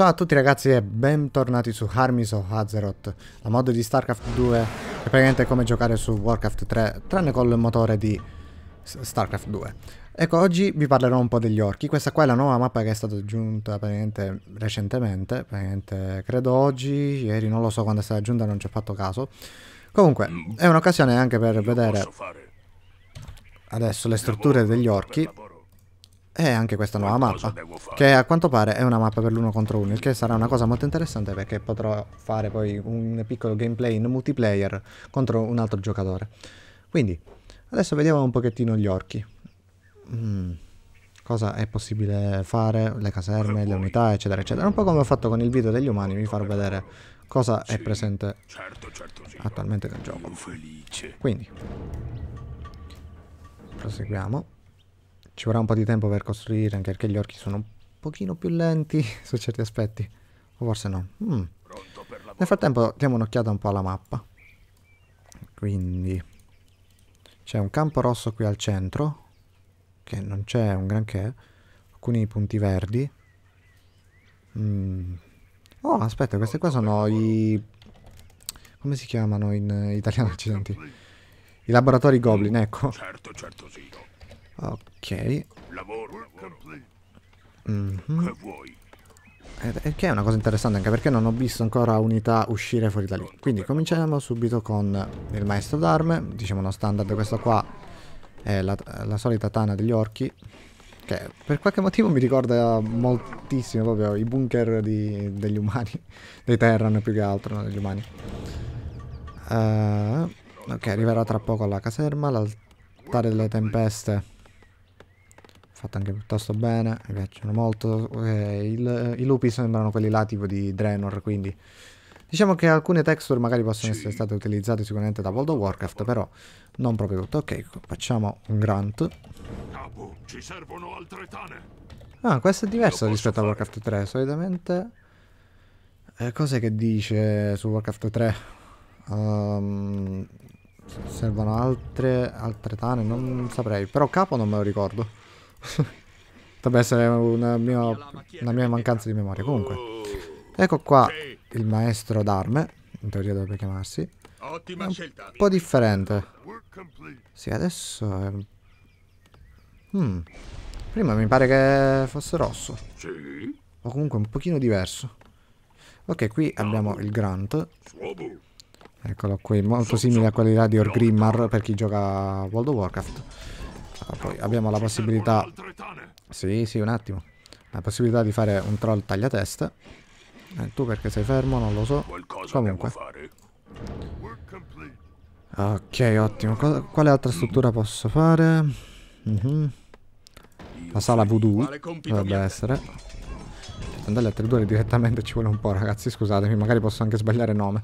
Ciao a tutti ragazzi e bentornati su Armies of Azeroth, la mod di StarCraft 2 che praticamente è come giocare su Warcraft 3 tranne col motore di StarCraft 2. Ecco, oggi vi parlerò un po' degli orchi, questa qua è la nuova mappa che è stata aggiunta praticamente recentemente, praticamente credo oggi, ieri non lo so quando è stata aggiunta, non ci ho fatto caso. Comunque, è un'occasione anche per vedere adesso le strutture degli orchi e anche questa nuova Qualcosa mappa, che a quanto pare è una mappa per l'uno contro uno, il che sarà una cosa molto interessante perché potrò fare poi un piccolo gameplay in multiplayer contro un altro giocatore. Quindi, adesso vediamo un pochettino gli orchi. Mm cosa è possibile fare, le caserme, le unità, eccetera, eccetera. Un po' come ho fatto con il video degli umani, vi farò vedere cosa è presente certo, certo, attualmente nel gioco. Quindi, proseguiamo. Ci vorrà un po' di tempo per costruire, anche perché gli orchi sono un pochino più lenti su certi aspetti. O forse no. Mm. Nel frattempo diamo un'occhiata un po' alla mappa. Quindi c'è un campo rosso qui al centro, che non c'è un granché. Alcuni punti verdi. Mm. Oh, aspetta, queste qua sono i... Come si chiamano in italiano accidenti? I laboratori goblin, mm, ecco. Certo, certo, sì. Ok. Lavoro, mm -hmm. Ed, che è una cosa interessante anche perché non ho visto ancora unità uscire fuori da lì. Quindi cominciamo subito con il maestro d'arme. Diciamo uno standard, questo qua è la, la solita tana degli orchi. Che per qualche motivo mi ricorda moltissimo proprio i bunker di, degli umani. Dei Terran più che altro, non degli umani. Uh, ok, arriverà tra poco la caserma, l'altare delle tempeste fatto anche piuttosto bene, mi piacciono molto. Okay, eh, il, I lupi sembrano quelli là tipo di Draenor, quindi... Diciamo che alcune texture magari possono essere state utilizzate sicuramente da World of Warcraft, però non proprio tutto. Ok, facciamo un grunt. Capo, ci servono altre tane. Ah, questo è diverso rispetto a Warcraft 3. Solitamente... Eh, cos'è che dice su Warcraft 3? Um, ehm, servono altre, altre tane? Non saprei. Però capo non me lo ricordo. Potrebbe essere una mia, una mia, mancanza di memoria. Comunque, ecco qua il maestro d'arme. In teoria dovrebbe chiamarsi. Ottima un scelta. po' differente. Sì, adesso è... Hmm. Prima mi pare che fosse rosso. Sì. O comunque un pochino diverso. Ok, qui abbiamo il Grant. Eccolo qui, molto simile a quella di Orgrimmar per chi gioca a World of Warcraft. Ah, poi abbiamo la possibilità... Sì, sì, un attimo. La possibilità di fare un troll tagliateste. Eh, tu perché sei fermo? Non lo so. Comunque. Ok, ottimo. Cosa, quale altra struttura posso fare? Uh mhm. -huh. La sala voodoo dovrebbe essere. Andare a tradurre direttamente ci vuole un po', ragazzi. Scusatemi, magari posso anche sbagliare nome.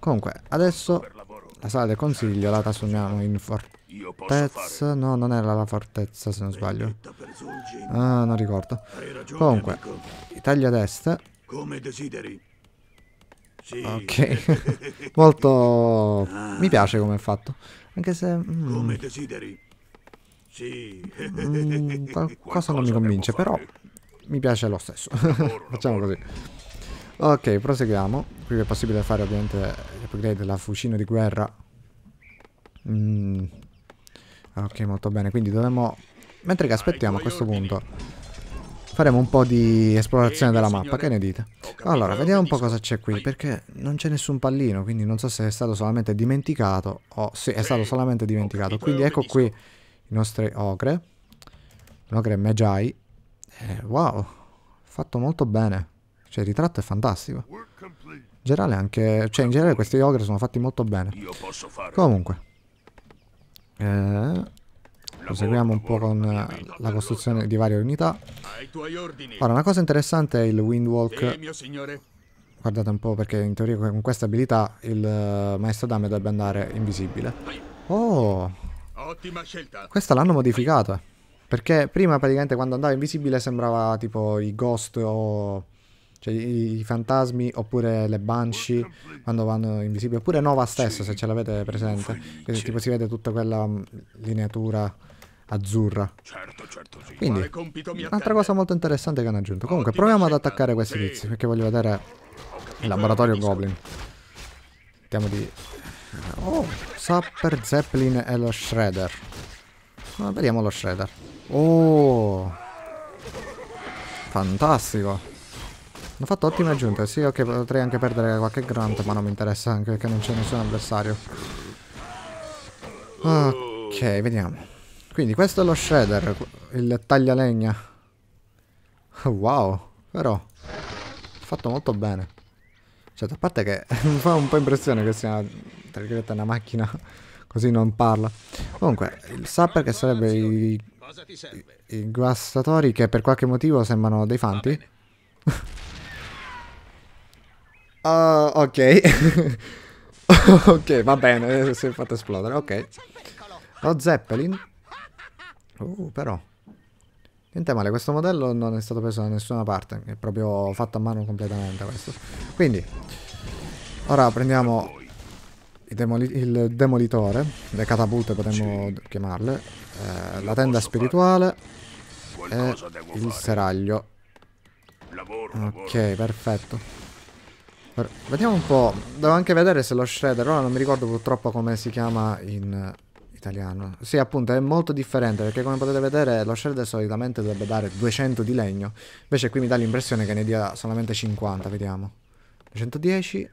Comunque, adesso la sala del consiglio la trasformiamo in fortuna io posso fortezza? Fare. No, non era la fortezza se non sbaglio. Ah, non ricordo. Ragione, Comunque, amico. Italia ad Come desideri. Sì. Ok. Molto... Ah. Mi piace come è fatto. Anche se... Mm. Come desideri. Sì. mm, qualcosa, non mi convince, però mi piace lo stesso. Facciamo così. Ok, proseguiamo. Qui è possibile fare ovviamente l'upgrade della fucina di guerra. Mmm... Ah, ok, molto bene. Quindi dovremmo... Mentre che aspettiamo a questo punto faremo un po' di esplorazione della mappa, che ne dite? Allora, vediamo un po' cosa c'è qui, perché non c'è nessun pallino, quindi non so se è stato solamente dimenticato o... se è stato solamente dimenticato. Quindi ecco qui i nostri ocre. L'ocre Magi. Eh, wow, fatto molto bene. Cioè, il ritratto è fantastico. In generale anche... Cioè, in generale questi ogre sono fatti molto bene. Comunque. Eh, proseguiamo un po' con eh, la costruzione di varie unità. Ora, una cosa interessante è il Windwalk. Guardate un po' perché in teoria con questa abilità il eh, maestro Dame dovrebbe andare invisibile. Oh! Ottima scelta! Questa l'hanno modificata. Perché prima praticamente quando andava invisibile sembrava tipo i ghost o cioè i, fantasmi oppure le banshee quando vanno invisibili. Oppure Nova stesso se ce l'avete presente. Che tipo si vede tutta quella mm, lineatura azzurra. Certo, certo, sì. Quindi, un'altra cosa molto interessante che hanno aggiunto. Comunque, proviamo ad attaccare questi tizi, perché voglio vedere il laboratorio Goblin. Vediamo di... Oh, Sapper, Zeppelin e lo Shredder. Ah, vediamo lo Shredder. Oh! Fantastico! Hanno fatto ottima giunta. Sì, ok, potrei anche perdere qualche grunt, ma non mi interessa anche perché non c'è nessun avversario. Ok, vediamo. Quindi questo è lo shredder, il taglialegna. Wow, però... Fatto molto bene. Cioè, a parte che mi fa un po' impressione che sia, tra virgolette, una macchina così non parla. Comunque, il sapper che sarebbe i, i guastatori che per qualche motivo sembrano dei fanti. Uh, ok. ok, va bene, eh, si è fatto esplodere, ok. Lo Zeppelin? Uh, però. Niente male, questo modello non è stato preso da nessuna parte, è proprio fatto a mano completamente questo. Quindi, ora prendiamo il, demoli il demolitore, le catapulte potremmo chiamarle, eh, la tenda spirituale e il seraglio. Ok, perfetto. Vediamo un po', devo anche vedere se lo shredder, ora non mi ricordo purtroppo come si chiama in eh, italiano. Sì, appunto, è molto differente, perché come potete vedere lo shredder solitamente dovrebbe dare 200 di legno, invece qui mi dà l'impressione che ne dia solamente 50, vediamo. 210,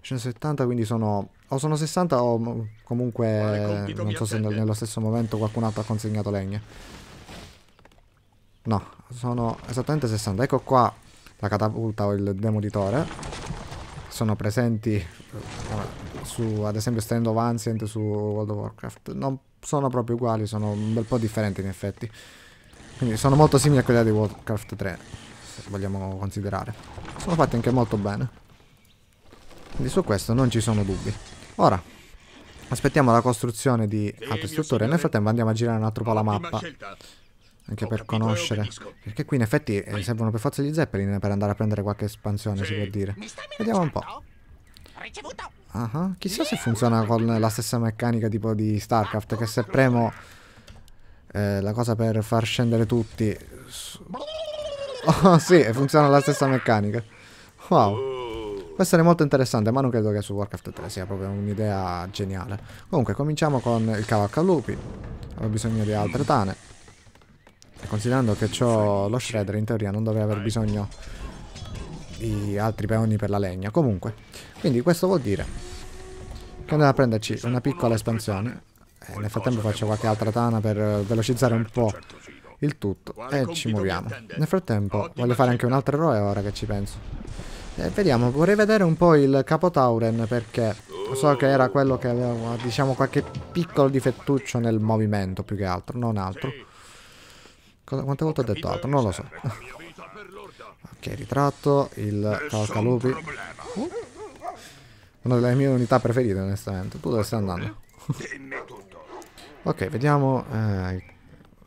170, quindi sono... o sono 60 o comunque... non so se nello stesso momento qualcun altro ha consegnato legno. No, sono esattamente 60. Ecco qua la catapulta o il demolitore sono presenti eh, su, ad esempio, Stand of Ancient su World of Warcraft. Non sono proprio uguali, sono un bel po' differenti in effetti. Quindi sono molto simili a quella di Warcraft 3, se vogliamo considerare. Sono fatti anche molto bene. Quindi su questo non ci sono dubbi. Ora, aspettiamo la costruzione di eh, altre strutture. Nel frattempo andiamo a girare un altro po' la mappa. Anche per conoscere. Perché qui in effetti eh, servono per forza gli Zeppelin per andare a prendere qualche espansione, sì. si può dire. Vediamo un po'. Ah, uh ah. -huh. chissà se funziona con la stessa meccanica tipo di StarCraft, che se premo eh, la cosa per far scendere tutti... Oh sì, funziona la stessa meccanica. Wow. Può essere molto interessante, ma non credo che su Warcraft 3 sia proprio un'idea geniale. Comunque, Comunque, cominciamo con il cavalcalupi. Ho bisogno di altre tane considerando che ho lo shredder, in teoria non dovrei aver bisogno di altri peoni per la legna. Comunque, quindi questo vuol dire che andiamo a prenderci una piccola espansione. E eh, nel frattempo faccio qualche altra tana per eh, velocizzare un po' certo, certo, il tutto e ci muoviamo. Nel frattempo voglio fare anche un altro eroe ora che ci penso. E eh, vediamo, vorrei vedere un po' il capo Tauren perché so che era quello che aveva diciamo qualche piccolo difettuccio nel movimento più che altro, non altro. Cosa, quante volte ho detto altro? Non lo so. ok, ritratto, il calcalupi. Uh. Una delle mie unità preferite, onestamente. Tu dove stai andando? ok, vediamo... Eh,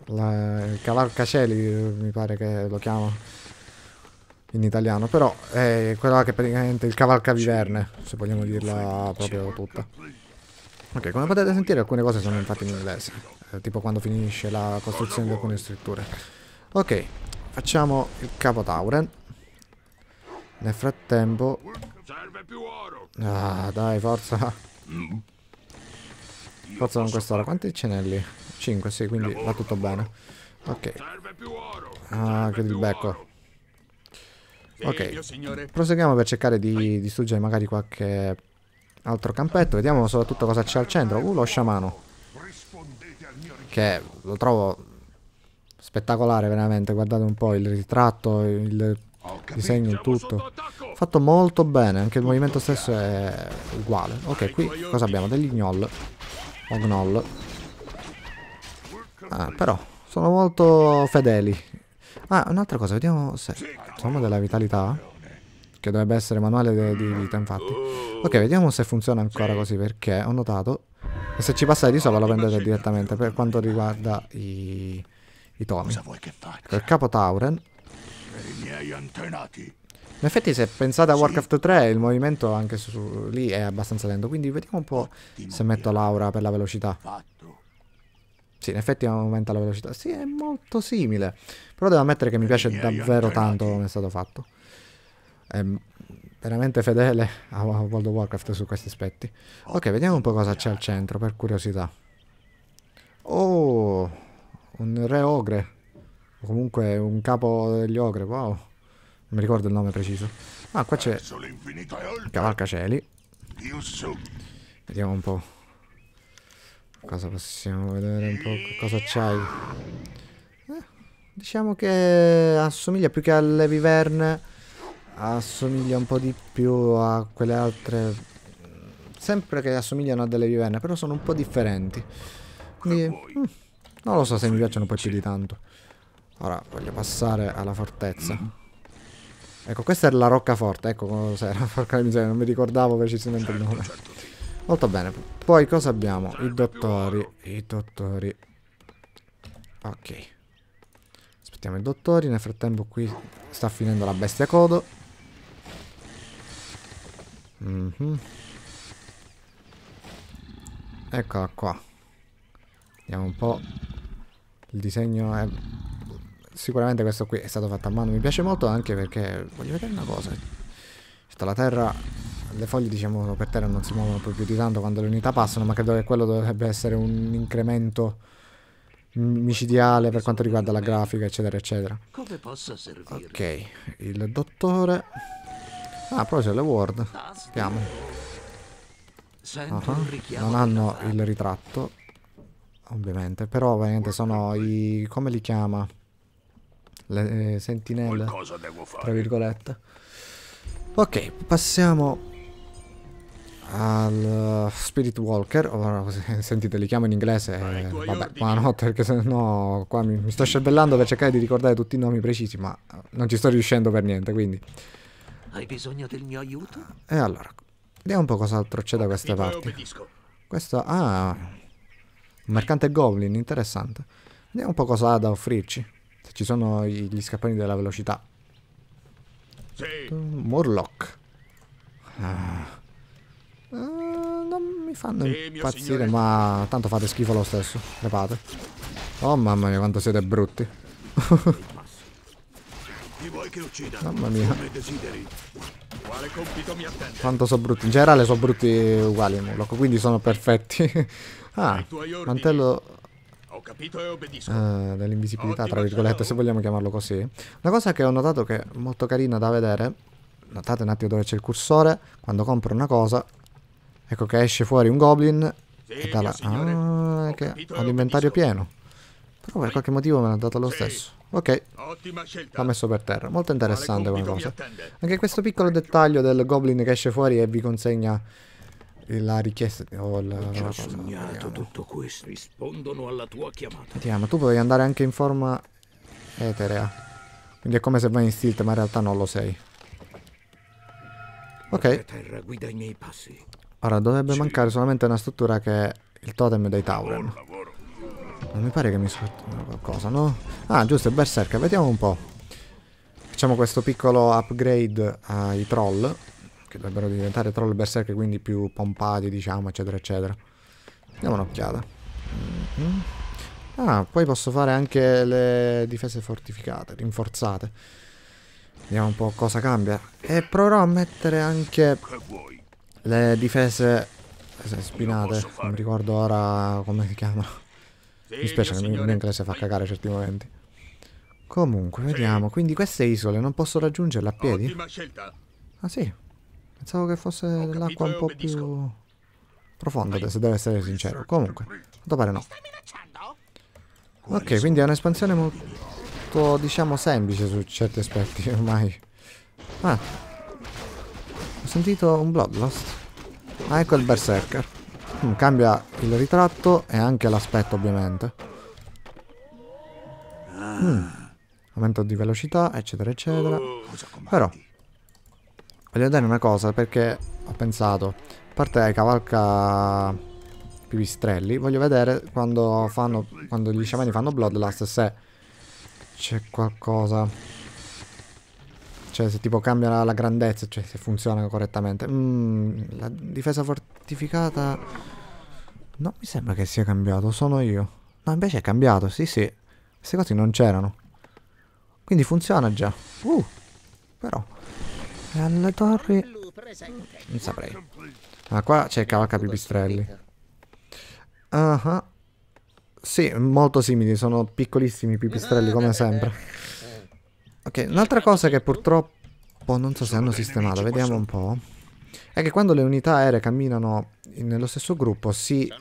la, il calarcacieli mi pare che lo chiama in italiano, però è quella che praticamente il cavalcaviverne, se vogliamo dirla proprio tutta. Ok, come potete sentire alcune cose sono infatti in inglese, eh, tipo quando finisce la costruzione di alcune strutture. Ok, facciamo il capo Tauren. Nel frattempo... Ah, dai, forza. Forza con quest'ora. Quanti ce n'è lì? 5, sì, quindi va tutto bene. Ok. Ah, credo il becco. Ok, proseguiamo per cercare di distruggere magari qualche Altro campetto, vediamo soprattutto cosa c'è al centro. Uh, lo sciamano. Che lo trovo spettacolare veramente, guardate un po' il ritratto, il disegno, tutto. Fatto molto bene, anche il movimento stesso è uguale. Ok, qui cosa abbiamo? Degli gnoll. O gnoll. Ah, però, sono molto fedeli. Ah, un'altra cosa, vediamo se... Insomma, della vitalità che dovrebbe essere manuale di mm. vita, infatti. Oh. Ok, vediamo se funziona ancora così, perché ho notato che se ci passa di sopra lo prendete direttamente per quanto riguarda i, i tomi. Il capo Tauren... In effetti se pensate a Warcraft 3 il movimento anche su, lì è abbastanza lento, quindi vediamo un po' se metto l'aura per la velocità. Sì, in effetti aumenta la velocità. Sì, è molto simile. Però devo ammettere che mi piace davvero tanto come è stato fatto è veramente fedele a World of Warcraft su questi aspetti. Ok, vediamo un po' cosa c'è al centro, per curiosità. Oh, un re ogre. O comunque un capo degli ogre, wow. Non mi ricordo il nome preciso. Ah, qua c'è... cavalcaceli. Vediamo un po'. Cosa possiamo vedere un po'? Cosa c'hai? Eh, diciamo che assomiglia più che alle viverne assomiglia un po' di più a quelle altre sempre che assomigliano a delle vivenne però sono un po' differenti quindi mh, mm, non lo so se mi piacciono poi più di tanto ora voglio passare alla fortezza ecco questa è la roccaforte ecco cos'era porca miseria non mi ricordavo precisamente il nome molto bene poi cosa abbiamo i dottori i dottori ok aspettiamo i dottori nel frattempo qui sta finendo la bestia codo Mm -hmm. Eccola qua. Vediamo un po'. Il disegno è... Sicuramente questo qui è stato fatto a mano. Mi piace molto anche perché... Voglio vedere una cosa. Sta la terra... Le foglie, diciamo, per terra non si muovono proprio di tanto quando le unità passano, ma credo che quello dovrebbe essere un incremento micidiale per quanto riguarda la grafica, eccetera, eccetera. Ok, il dottore... Ah, però c'è le ward. Andiamo. Uh -huh. Non hanno il ritratto. Ovviamente. Però ovviamente sono i... come li chiama? Le eh, sentinelle. Tra virgolette. Ok, passiamo al eh, Spirit Walker, o, sentite li chiamo in inglese, eh, vabbè, buonanotte perché sennò qua mi, mi sto scervellando per cercare di ricordare tutti i nomi precisi, ma non ci sto riuscendo per niente, quindi... Hai bisogno del mio aiuto? E allora, vediamo un po' cos'altro c'è da queste parti. Questo, ah, mercante goblin, interessante. Vediamo un po' cosa ha da offrirci. Se ci sono gli scappani della velocità. Sì. Morlock. Ah. Uh, non mi fanno sì, impazzire, ma tanto fate schifo lo stesso. Crepate. Oh mamma mia, quanto siete brutti che uccida. Mamma mia. Quale compito mi attende? Quanto sono brutti. In generale sono brutti uguali Murloc, quindi sono perfetti. ah, mantello... Ho capito e obbedisco. Uh, dell'invisibilità, tra virgolette, se vogliamo chiamarlo così. Una cosa che ho notato che è molto carina da vedere, notate un attimo dove c'è il cursore, quando compro una cosa, ecco che esce fuori un goblin sì, e dalla... Ah, che ho l'inventario pieno. Però per qualche motivo me l'ha dato lo stesso. Ok, l'ha messo per terra. Molto interessante come cosa. Anche questo piccolo dettaglio del goblin che esce fuori e vi consegna la richiesta o la, la cosa. Sognato tutto questo. Rispondono alla tua chiamata. Vediamo, tu puoi andare anche in forma eterea. Quindi è come se vai in stilt, ma in realtà non lo sei. Ok. Ora dovrebbe mancare solamente una struttura che è il totem dei Tauren. Non mi pare che mi scordi qualcosa, no? Ah, giusto, è Berserker. Vediamo un po'. Facciamo questo piccolo upgrade ai troll. Che dovrebbero diventare troll berserker, quindi più pompati, diciamo, eccetera, eccetera. Diamo un'occhiata. Mm -hmm. Ah, poi posso fare anche le difese fortificate, rinforzate. Vediamo un po' cosa cambia. E proverò a mettere anche le difese eh, spinate. Non mi ricordo ora come si chiamano. Mi spiace che il inglese fa cagare certi momenti. Comunque, vediamo. Quindi queste isole non posso raggiungerle a piedi? Ottima scelta. Ah sì. Pensavo che fosse l'acqua un po' più profonda, se devo essere sincero. Comunque, a quanto pare no. Ok, quindi è un'espansione molto, diciamo, semplice su certi aspetti ormai. Ah. Ho sentito un Bloodlust. Ah, ecco il Berserker. Mm, cambia il ritratto e anche l'aspetto ovviamente. Mm. Aumento di velocità, eccetera, eccetera. Però, voglio vedere una cosa perché ho pensato, a parte cavalca pipistrelli, voglio vedere quando, fanno, quando gli sciamani fanno Bloodlust se c'è qualcosa... Cioè, se tipo cambia la, la grandezza, cioè se funziona correttamente. Mm, la difesa fortificata... Non mi sembra che sia cambiato, sono io. No, invece è cambiato, sì sì. Queste cose non c'erano. Quindi funziona già. Uh, però... E alle torri... Non saprei. Ah, qua c'è cavalca pipistrelli. Ah, uh -huh. Sì, molto simili, sono piccolissimi i pipistrelli come sempre. Ok, un'altra certo, cosa che certo. purtroppo non so se hanno sistemato, vediamo un po'. È che quando le unità aeree camminano nello stesso gruppo si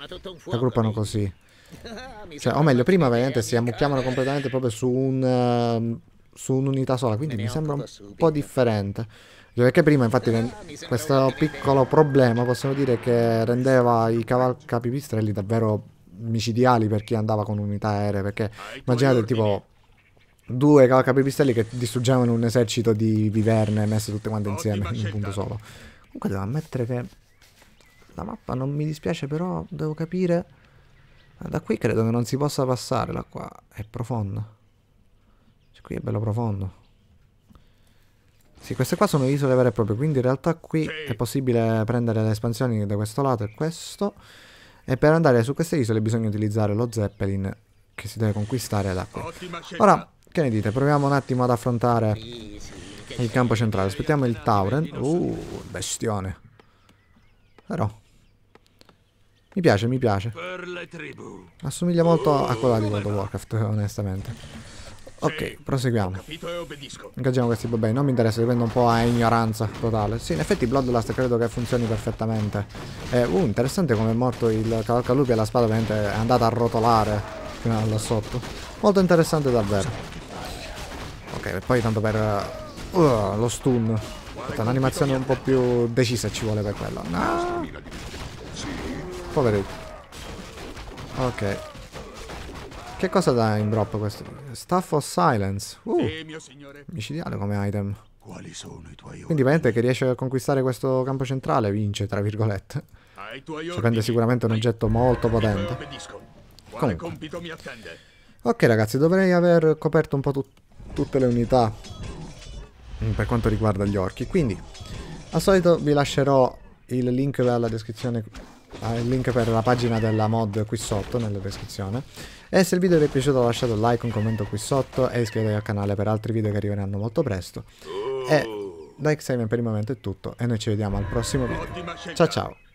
raggruppano così. Cioè, o meglio, prima ovviamente si ammucchiavano eh. completamente proprio su un... Ehm, su un'unità sola, quindi mi sembra un po' differente. Cioè, perché prima, infatti, ah, questo piccolo problema possiamo dire che rendeva i cavalcapipistrelli davvero micidiali per chi andava con unità aeree. Perché ah, immaginate, tipo, due cacapipistelli che distruggevano un esercito di viverne messe tutte quante insieme in un punto solo. Comunque devo ammettere che la mappa non mi dispiace, però devo capire... Eh, da qui credo che non si possa passare, là qua è profondo. Cioè, qui è bello profondo. Sì, queste qua sono isole vere e proprie, quindi in realtà qui è possibile prendere le espansioni da questo lato e questo. E per andare su queste isole bisogna utilizzare lo Zeppelin che si deve conquistare da qui. Ora, che ne dite? Proviamo un attimo ad affrontare il campo centrale. Aspettiamo il Tauren. Uh, bestione. Però. Mi piace, mi piace. Assomiglia molto a oh, quella di World of Warcraft, onestamente. Ok, proseguiamo. Ingaggiamo questi bambini. Non mi interessa, dipende un po' a ignoranza totale. Sì, in effetti Bloodlust credo che funzioni perfettamente. Eh, uh, interessante come è morto il cavalcalupi e la spada ovviamente è andata a rotolare fino là sotto. Molto interessante davvero. Ok, poi tanto per uh, lo stun. un'animazione un po' più decisa ci vuole per quello. No. Poveri. Ok. Che cosa dà in drop questo? Staff of Silence. Uh, eh, micidiale come item. Quali sono i tuoi Quindi vedete che riesce a conquistare questo campo centrale, vince, tra virgolette. Ci ah, prende sicuramente un oggetto molto potente. Comunque. Ok ragazzi, dovrei aver coperto un po' tutto tutte le unità mm, per quanto riguarda gli orchi. Quindi, al solito vi lascerò il link alla descrizione eh, il link per la pagina della mod qui sotto nella descrizione e se il video vi è piaciuto lasciate un like, un commento qui sotto e iscrivetevi al canale per altri video che arriveranno molto presto e da Xamen per il momento è tutto e noi ci vediamo al prossimo video ciao ciao